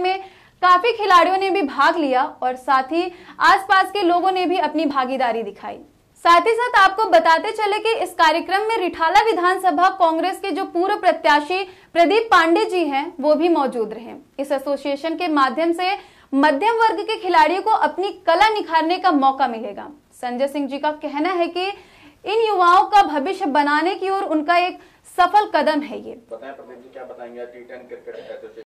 में काफी खिलाड़ियों ने भी भाग लिया और साथ ही आसपास के लोगों ने भी अपनी भागीदारी दिखाई साथ ही साथ आपको बताते चले कि इस कार्यक्रम में रिठाला विधानसभा कांग्रेस के जो पूर्व प्रत्याशी प्रदीप पांडे जी हैं वो भी मौजूद रहे इस एसोसिएशन के माध्यम से मध्यम वर्ग के खिलाड़ियों को अपनी कला निखारने का मौका मिलेगा संजय सिंह जी का कहना है कि इन युवाओं का भविष्य बनाने की ओर उनका एक सफल कदम है ये बताएं क्या बताएंगे